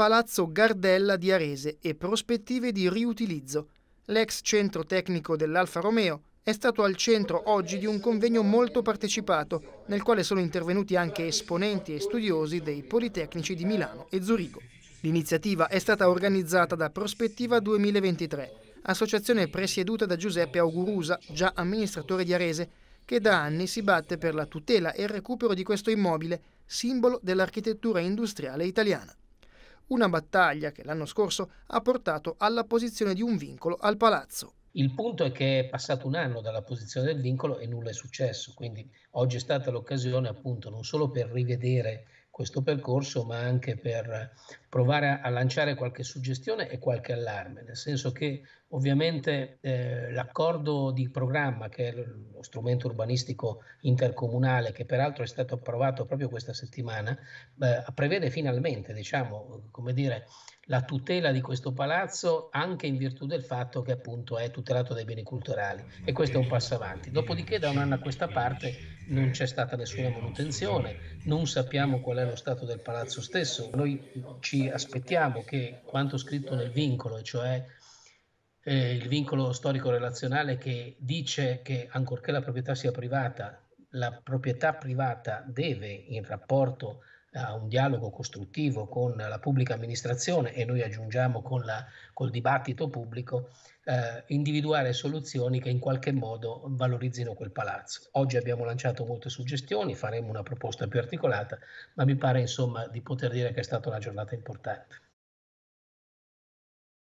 Palazzo Gardella di Arese e prospettive di riutilizzo. L'ex centro tecnico dell'Alfa Romeo è stato al centro oggi di un convegno molto partecipato, nel quale sono intervenuti anche esponenti e studiosi dei Politecnici di Milano e Zurigo. L'iniziativa è stata organizzata da Prospettiva 2023, associazione presieduta da Giuseppe Augurusa, già amministratore di Arese, che da anni si batte per la tutela e il recupero di questo immobile, simbolo dell'architettura industriale italiana una battaglia che l'anno scorso ha portato alla posizione di un vincolo al palazzo. Il punto è che è passato un anno dalla posizione del vincolo e nulla è successo, quindi oggi è stata l'occasione appunto non solo per rivedere questo percorso, ma anche per provare a, a lanciare qualche suggestione e qualche allarme, nel senso che ovviamente eh, l'accordo di programma, che è lo strumento urbanistico intercomunale, che peraltro è stato approvato proprio questa settimana, eh, prevede finalmente, diciamo, come dire, la tutela di questo palazzo anche in virtù del fatto che appunto è tutelato dai beni culturali e questo è un passo avanti. Dopodiché da un anno a questa parte non c'è stata nessuna eh, manutenzione, eh. non sappiamo qual è lo stato del palazzo stesso. Noi ci aspettiamo che quanto scritto nel vincolo, cioè eh, il vincolo storico-relazionale che dice che ancorché la proprietà sia privata, la proprietà privata deve in rapporto a un dialogo costruttivo con la pubblica amministrazione e noi aggiungiamo con la, col dibattito pubblico, eh, individuare soluzioni che in qualche modo valorizzino quel palazzo. Oggi abbiamo lanciato molte suggestioni, faremo una proposta più articolata, ma mi pare insomma di poter dire che è stata una giornata importante.